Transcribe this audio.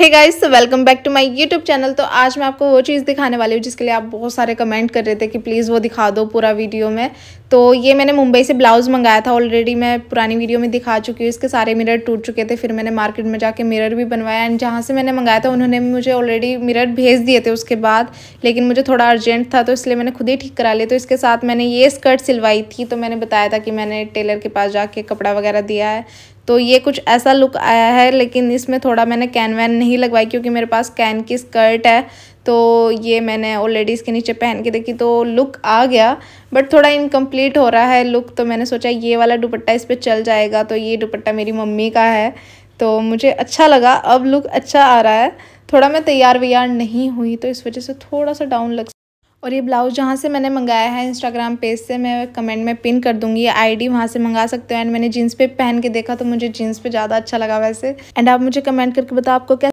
हे guys तो welcome back to my YouTube channel तो आज मैं आपको वो चीज़ दिखाने वाली हूँ जिसके लिए आप बहुत सारे कमेंट कर रहे थे कि प्लीज़ वो दिखा दो पूरा वीडियो में तो ये मैंने मुंबई से ब्लाउज़ मंगाया था ऑलरेडी मैं पुरानी वीडियो में दिखा चुकी हूँ इसके सारे मिरर टूट चुके थे फिर मैंने मार्केट में जाके मिरर भी बनवाया एंड जहाँ से मैंने मंगाया था उन्होंने मुझे ऑलरेडी मिरर भेज दिए थे उसके बाद लेकिन मुझे थोड़ा अर्जेंट था तो इसलिए मैंने खुद ही ठीक करा लिया तो इसके साथ मैंने ये स्कर्ट सिलवाई थी तो मैंने बताया था कि मैंने टेलर के पास जाके कपड़ा वगैरह दिया है तो ये कुछ ऐसा लुक आया है लेकिन इसमें थोड़ा मैंने कैन वैन नहीं लगवाई क्योंकि मेरे पास कैन की स्कर्ट है तो ये मैंने ऑलरेडी इसके नीचे पहन के देखी तो लुक आ गया बट थोड़ा इनकम्प्लीट हो रहा है लुक तो मैंने सोचा ये वाला दुपट्टा इस पर चल जाएगा तो ये दुपट्टा मेरी मम्मी का है तो मुझे अच्छा लगा अब लुक अच्छा आ रहा है थोड़ा मैं तैयार व्यार नहीं हुई तो इस वजह से थोड़ा सा डाउन लग और ये ब्लाउज़ जहाँ से मैंने मंगाया है इंस्टाग्राम पेज से मैं कमेंट में पिन कर दूंगी आईडी वहाँ से मंगा सकते हो एंड मैंने जीन्स पे पहन के देखा तो मुझे जीन्स पे ज़्यादा अच्छा लगा वैसे एंड आप मुझे कमेंट करके बताओ आपको क्या